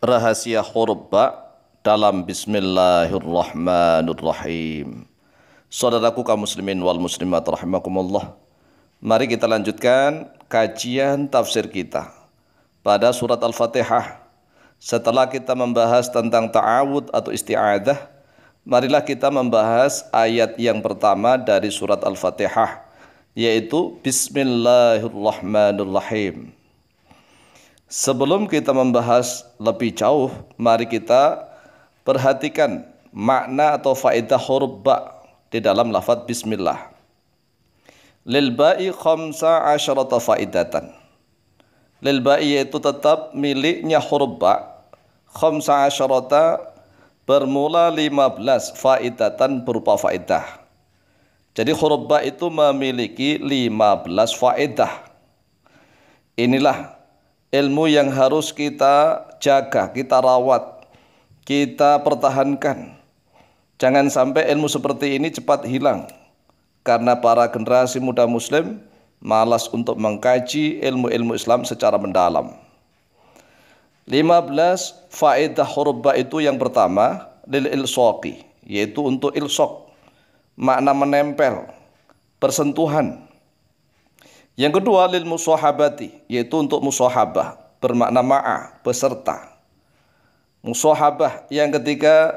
rahasia huruf ba dalam bismillahirrahmanirrahim. Saudaraku kaum muslimin wal muslimat rahimakumullah. Mari kita lanjutkan kajian tafsir kita pada surat Al-Fatihah. Setelah kita membahas tentang ta'awud atau isti'adah, marilah kita membahas ayat yang pertama dari surat Al-Fatihah yaitu Bismillahirrahmanirrahim. Sebelum kita membahas lebih jauh, mari kita perhatikan makna atau faedah huruf ba di dalam lafaz bismillah. Lil ba'i khamsa asyarata faidatan. Lil ba'i yaitu tetap miliknya huruf ba khamsa asyarata bermula 15 faidatan berupa faedah. Jadi huruf ba itu memiliki 15 faedah. Inilah ilmu yang harus kita jaga, kita rawat, kita pertahankan. Jangan sampai ilmu seperti ini cepat hilang. Karena para generasi muda muslim malas untuk mengkaji ilmu-ilmu Islam secara mendalam. 15 faedah hurba itu yang pertama lil ilsoqi yaitu untuk ilsok makna menempel, bersentuhan. Yang kedua lil musahabati yaitu untuk musahabah bermakna ma'a peserta Musahabah yang ketiga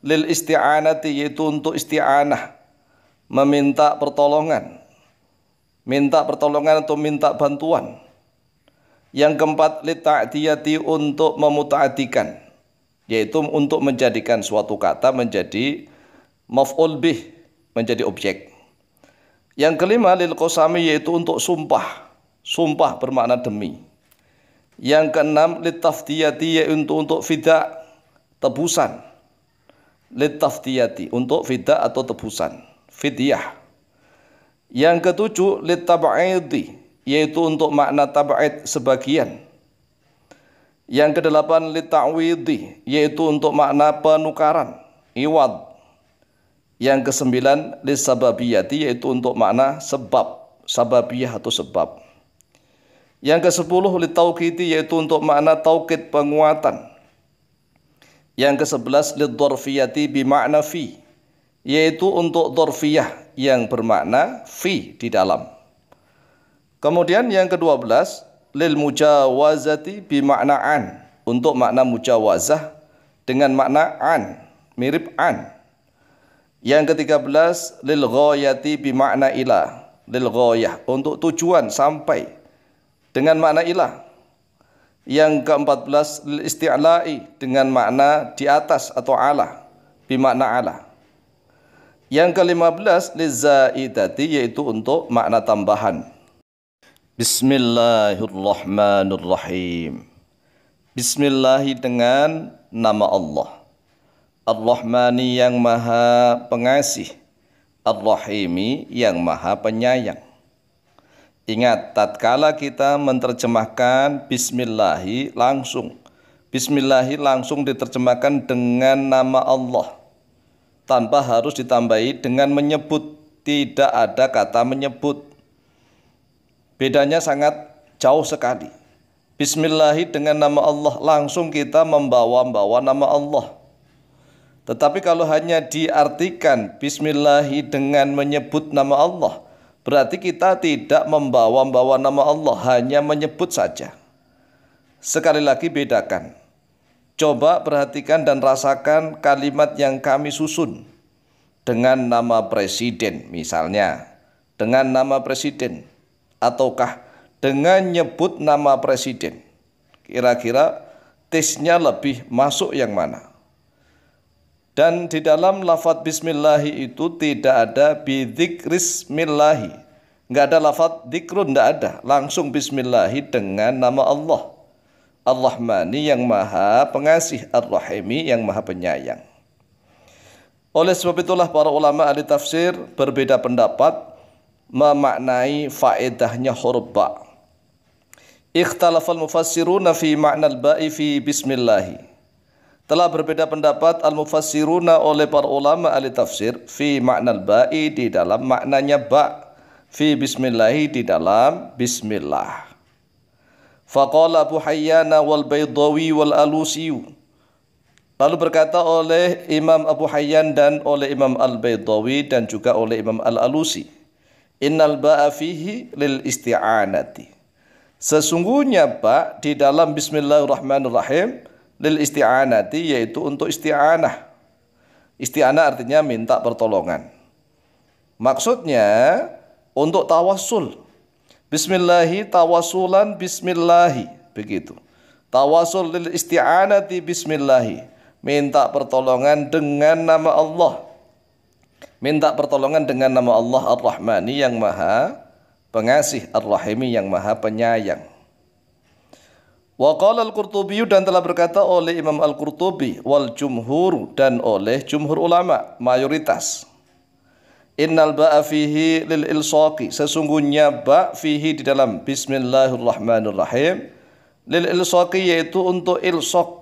lil isti'anati yaitu untuk isti'anah meminta pertolongan. Minta pertolongan atau minta bantuan. Yang keempat lil ta'diyati untuk memuta'atikan yaitu untuk menjadikan suatu kata menjadi maf'ul bih menjadi objek. Yang kelima lil kosami yaitu untuk sumpah. Sumpah bermakna demi. Yang keenam lil taftiyati yaitu untuk untuk fida tebusan. Lil taftiyati untuk fida atau tebusan. Fidyah. Yang ketujuh lil tab'idi yaitu untuk makna tab'id sebagian. Yang kedelapan lil ta'widi yaitu untuk makna penukaran. Iwad yang kesembilan, lisababiyati yaitu untuk makna sebab, sababiyah atau sebab. Yang kesepuluh, litaukiti yaitu untuk makna taukid penguatan. Yang kesebelas, lidorfiyati bimakna fi yaitu untuk dorfiyah yang bermakna fi di dalam. Kemudian yang kedua belas, lil mujawazati bimakna an untuk makna mujawazah dengan makna an, mirip an. Yang ke-13 lil ghayati bimakna ilah lil ghayah untuk tujuan sampai dengan makna ilah. Yang ke-14 lil isti'la'i dengan makna di atas atau ala, bimakna makna ala. Yang ke-15 lil zaidati yaitu untuk makna tambahan. Bismillahirrahmanirrahim. Bismillah dengan nama Allah. Ar-Rahmani yang maha pengasih Ar-Rahimi yang maha penyayang Ingat, tatkala kita menerjemahkan Bismillahi langsung Bismillahi langsung diterjemahkan dengan nama Allah Tanpa harus ditambahi dengan menyebut Tidak ada kata menyebut Bedanya sangat jauh sekali Bismillahi dengan nama Allah Langsung kita membawa-bawa nama Allah tetapi kalau hanya diartikan Bismillahi dengan menyebut nama Allah Berarti kita tidak membawa-bawa nama Allah Hanya menyebut saja Sekali lagi bedakan Coba perhatikan dan rasakan kalimat yang kami susun Dengan nama presiden misalnya Dengan nama presiden Ataukah dengan nyebut nama presiden Kira-kira tesnya lebih masuk yang mana dan di dalam lafat bismillahi itu tidak ada bidzikrismillahi. Enggak ada lafat dikrun, enggak ada. Langsung bismillahi dengan nama Allah. Allah mani yang maha pengasih, Ar-Rahimi yang maha penyayang. Oleh sebab itulah para ulama ahli tafsir berbeda pendapat memaknai faedahnya huruf ba'. Ikhtalafal mufassiruna fi ma'nal ba'i fi bismillahi telah berbeda pendapat al-mufassiruna oleh para ulama ahli tafsir fi makna ba'i di dalam maknanya ba fi bismillahi di dalam bismillah faqala Abu Hayyana wal Baydawi wal Alusi lalu berkata oleh Imam Abu Hayyan dan oleh Imam Al-Baydawi dan juga oleh Imam Al-Alusi innal ba'a fihi lil isti'anati sesungguhnya ba di dalam bismillahirrahmanirrahim lil isti'anati yaitu untuk isti'anah. Isti'anah artinya minta pertolongan. Maksudnya untuk tawassul. Bismillahi tawassulan bismillahi begitu. Tawassul lil isti'anati bismillahi. Minta pertolongan dengan nama Allah. Minta pertolongan dengan nama Allah Ar-Rahmani yang Maha Pengasih, Ar-Rahimi yang Maha Penyayang. Wa al-Qurtubi dan telah berkata oleh Imam Al-Qurtubi wal jumhur dan oleh jumhur ulama mayoritas. Innal ba'a fihi lil ilsaqi sesungguhnya ba fihi di dalam bismillahirrahmanirrahim lil ilsaqi yaitu untuk ilsaq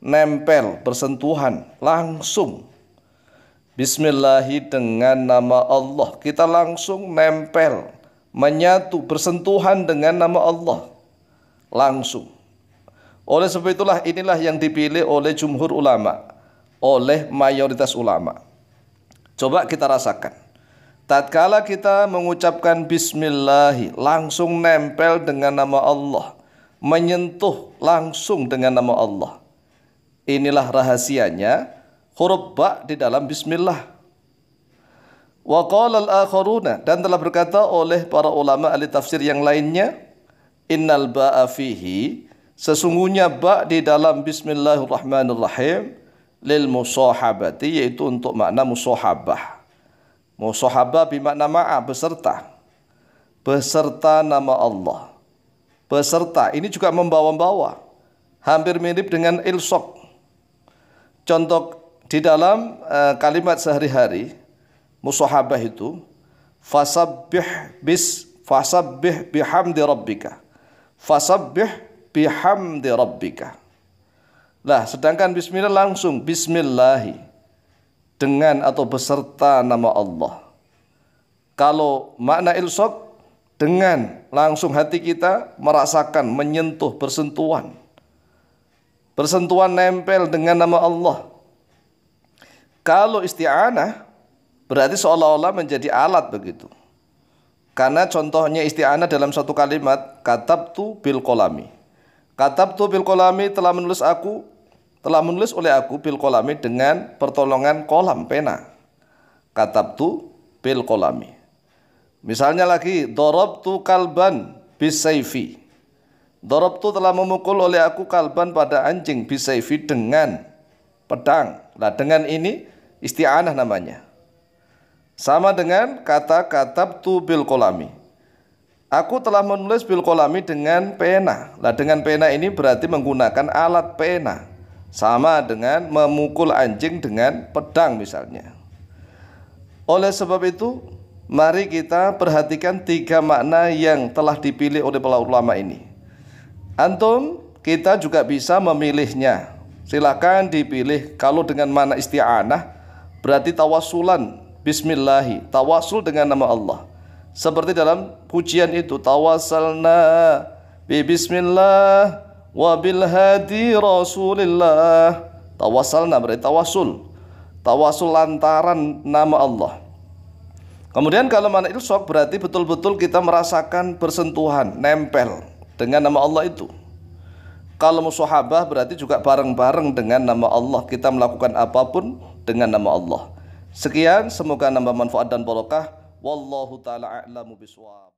nempel bersentuhan langsung Bismillahi dengan nama Allah kita langsung nempel menyatu bersentuhan dengan nama Allah langsung oleh sebab itulah inilah yang dipilih oleh jumhur ulama, oleh mayoritas ulama. Coba kita rasakan. Tatkala kita mengucapkan bismillah langsung nempel dengan nama Allah, menyentuh langsung dengan nama Allah. Inilah rahasianya huruf ba di dalam bismillah. Wa al dan telah berkata oleh para ulama ahli tafsir yang lainnya, innal ba'a fihi Sesungguhnya ba di dalam bismillahirrahmanirrahim lil musahabati yaitu untuk makna musahabah. Musahabah bermakna ma'a beserta. Beserta nama Allah. Beserta ini juga membawa-bawa. Hampir mirip dengan ilsok. Contoh di dalam uh, kalimat sehari-hari musahabah itu fasabbih bis fasabbih bihamdi rabbika. Fasabbih bihamdi rabbika. Lah, sedangkan bismillah langsung bismillahi dengan atau beserta nama Allah. Kalau makna ilsok dengan langsung hati kita merasakan menyentuh bersentuhan. Bersentuhan nempel dengan nama Allah. Kalau isti'anah berarti seolah-olah menjadi alat begitu. Karena contohnya isti'anah dalam satu kalimat tu bil kolami Katabtu bil kolami telah menulis aku telah menulis oleh aku bil kolami dengan pertolongan kolam pena. tu bil kolami. Misalnya lagi dorob tu kalban bisayfi. Dorob tu telah memukul oleh aku kalban pada anjing bisayfi dengan pedang. Nah dengan ini isti'anah namanya. Sama dengan kata tu bil kolami. Aku telah menulis bil kolami dengan pena. Lah dengan pena ini berarti menggunakan alat pena. Sama dengan memukul anjing dengan pedang misalnya. Oleh sebab itu, mari kita perhatikan tiga makna yang telah dipilih oleh para ulama ini. Antum, kita juga bisa memilihnya. Silakan dipilih kalau dengan makna isti'anah berarti tawasulan bismillahi, tawasul dengan nama Allah seperti dalam pujian itu tawasalna bi bismillah wa bil hadi rasulillah tawasalna berarti tawasul tawasul lantaran nama Allah kemudian kalau mana ilsok berarti betul-betul kita merasakan bersentuhan nempel dengan nama Allah itu kalau musuhabah berarti juga bareng-bareng dengan nama Allah kita melakukan apapun dengan nama Allah sekian semoga nambah manfaat dan barokah والله تعالى أعلم بصواب